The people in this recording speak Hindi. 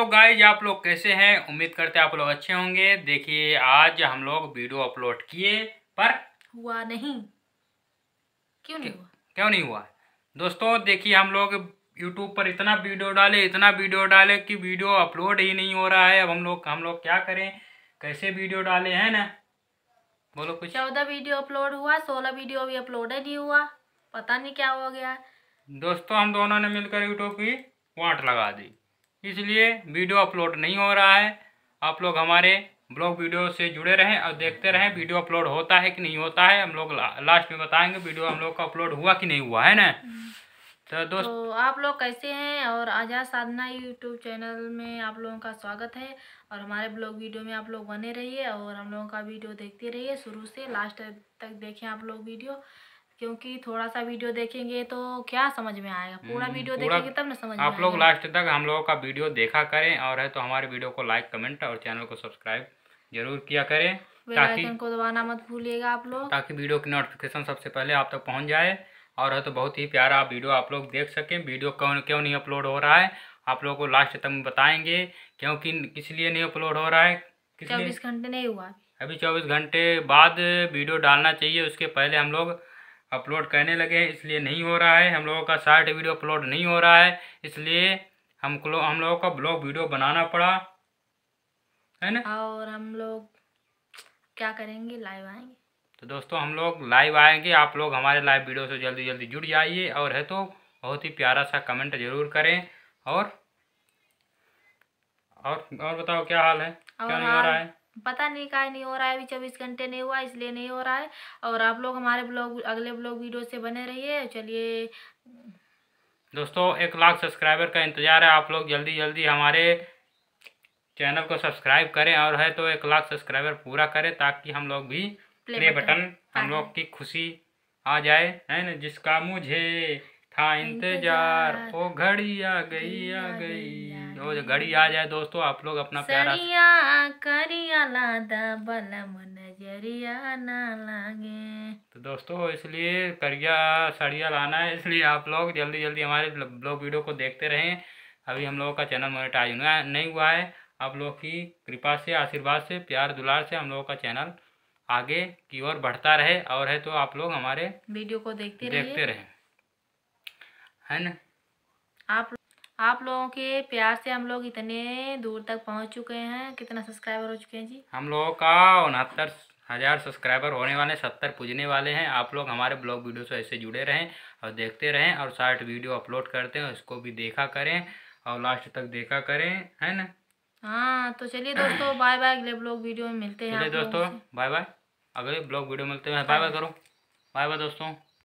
तो गाइज आप लोग कैसे हैं उम्मीद करते हैं आप लोग अच्छे होंगे देखिए आज हम लोग वीडियो अपलोड किए पर हुआ नहीं क्यों नहीं हुआ क्यों नहीं हुआ दोस्तों देखिए हम लोग यूट्यूब पर इतना वीडियो डाले इतना वीडियो डाले कि वीडियो अपलोड ही नहीं हो रहा है अब हम लोग हम लोग क्या करें कैसे वीडियो डाले है ना बोलो कुछ चौदह वीडियो अपलोड हुआ सोलह वीडियो अभी अपलोड नहीं हुआ पता नहीं क्या हो गया दोस्तों हम दोनों ने मिलकर यूट्यूब की वाट लगा दी इसलिए वीडियो अपलोड नहीं हो रहा है आप लोग हमारे ब्लॉग वीडियो से जुड़े रहें और देखते रहें वीडियो अपलोड होता है कि नहीं होता है हम लोग ला, लास्ट में बताएंगे वीडियो हम लोग का अपलोड हुआ कि नहीं हुआ है ना हम्म। तो दोस्त तो आप लोग कैसे हैं और आज़ाद साधना यूट्यूब चैनल में आप लोगों का स्वागत है और हमारे ब्लॉग वीडियो में आप लोग बने रहिए और हम लोगों का वीडियो देखते रहिए शुरू से लास्ट तक देखें आप लोग वीडियो क्योंकि थोड़ा सा वीडियो देखेंगे तो क्या समझ में आएगा पूरा हम्म, वीडियो देखेंगे तब ना समझ आप लोग लास्ट तक हम लोगों का वीडियो देखा करें और है तो हमारे वीडियो को लाइक कमेंट और चैनल को सब्सक्राइब जरूर किया करें ताकि को दबाना मत भूलिएगा आप लोग ताकि वीडियो की नोटिफिकेशन सबसे पहले आप तक पहुँच जाए और है तो बहुत ही प्यारा वीडियो आप लोग देख सकें वीडियो क्यों क्यों नहीं अपलोड हो रहा है आप लोगों को लास्ट तक बताएंगे क्योंकि किस लिए नहीं अपलोड हो रहा है चौबीस घंटे नहीं हुआ अभी चौबीस घंटे बाद वीडियो डालना चाहिए उसके पहले हम लोग अपलोड करने लगे हैं इसलिए नहीं हो रहा है हम लोगों का शार्ट वीडियो अपलोड नहीं हो रहा है इसलिए हम लो, हम लोगों का ब्लॉग वीडियो बनाना पड़ा है ना और हम लोग क्या करेंगे लाइव आएंगे तो दोस्तों हम लोग लाइव आएंगे आप लोग हमारे लाइव वीडियो से जल्दी जल्दी जुड़ जाइए और है तो बहुत ही प्यारा सा कमेंट जरूर करें और और और बताओ क्या हाल है क्या नहीं हो रहा है पता नहीं का नहीं हो रहा है अभी चौबीस घंटे नहीं हुआ इसलिए नहीं हो रहा है और आप लोग हमारे ब्लॉग अगले ब्लॉग वीडियो से बने रहिए चलिए दोस्तों एक लाख सब्सक्राइबर का इंतज़ार है आप लोग जल्दी जल्दी हमारे चैनल को सब्सक्राइब करें और है तो एक लाख सब्सक्राइबर पूरा करें ताकि हम लोग भी प्ले बटन हम हाँ, लोग हाँ। की खुशी आ जाए है ना जिसका मुझे था इंतजार ओ घड़ी आ गई आ गई जो घड़ी आ जाए दोस्तों आप लोग अपना प्यारा करिया लादा बलम नजरिया ना लागे तो दोस्तों इसलिए करिया सड़िया लाना है इसलिए आप लोग जल्दी जल्दी हमारे ब्लॉग वीडियो को देखते रहें अभी हम लोगों का चैनल मोनेटाइज नहीं हुआ है आप लोग की कृपा से आशीर्वाद से प्यार दुलार से हम लोगों का चैनल आगे की ओर बढ़ता रहे और है तो आप लोग हमारे वीडियो को देखते देखते रहे है ना आप आप लोगों के प्यार से हम लोग इतने दूर तक पहुंच चुके हैं कितना सब्सक्राइबर हो चुके हैं जी हम लोगों का उनहत्तर हज़ार सब्सक्राइबर होने वाले सत्तर पूजने वाले हैं आप लोग हमारे ब्लॉग वीडियो से ऐसे जुड़े रहें और देखते रहें और शार्ट वीडियो अपलोड करते हैं उसको भी देखा करें और लास्ट तक देखा करें है न हाँ तो चलिए दोस्तों बाय बाय अगले ब्लॉग वीडियो में मिलते हैं दोस्तों बाय बाय अगले ब्लॉग वीडियो मिलते हैं बाय बाय करो बाय बाय दोस्तों